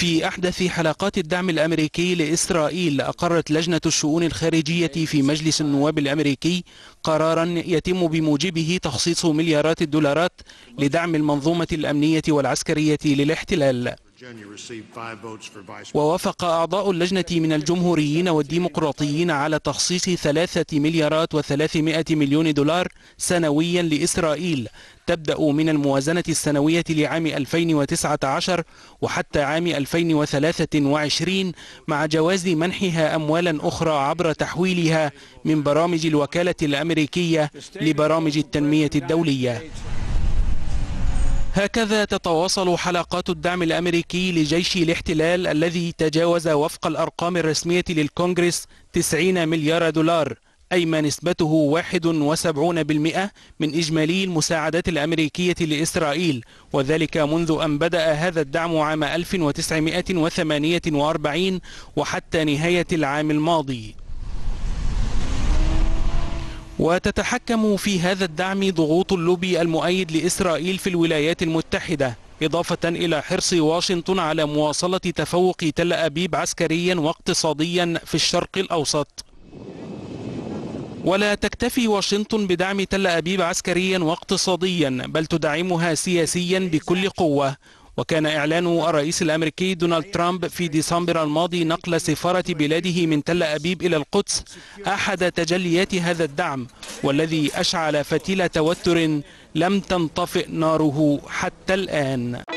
في أحدث حلقات الدعم الأمريكي لإسرائيل أقرت لجنة الشؤون الخارجية في مجلس النواب الأمريكي قرارا يتم بموجبه تخصيص مليارات الدولارات لدعم المنظومة الأمنية والعسكرية للاحتلال ووافق أعضاء اللجنة من الجمهوريين والديمقراطيين على تخصيص ثلاثة مليارات وثلاثمائة مليون دولار سنويا لإسرائيل تبدأ من الموازنة السنوية لعام 2019 وحتى عام 2023 مع جواز منحها أموالا أخرى عبر تحويلها من برامج الوكالة الأمريكية لبرامج التنمية الدولية هكذا تتواصل حلقات الدعم الأمريكي لجيش الاحتلال الذي تجاوز وفق الأرقام الرسمية للكونغرس 90 مليار دولار أي ما نسبته 71% من إجمالي المساعدات الأمريكية لإسرائيل وذلك منذ أن بدأ هذا الدعم عام 1948 وحتى نهاية العام الماضي وتتحكم في هذا الدعم ضغوط اللوبي المؤيد لإسرائيل في الولايات المتحدة إضافة إلى حرص واشنطن على مواصلة تفوق تل أبيب عسكريا واقتصاديا في الشرق الأوسط ولا تكتفي واشنطن بدعم تل أبيب عسكريا واقتصاديا بل تدعمها سياسيا بكل قوة وكان إعلان الرئيس الأمريكي دونالد ترامب في ديسمبر الماضي نقل سفارة بلاده من تل أبيب إلى القدس أحد تجليات هذا الدعم والذي أشعل فتيل توتر لم تنطفئ ناره حتى الآن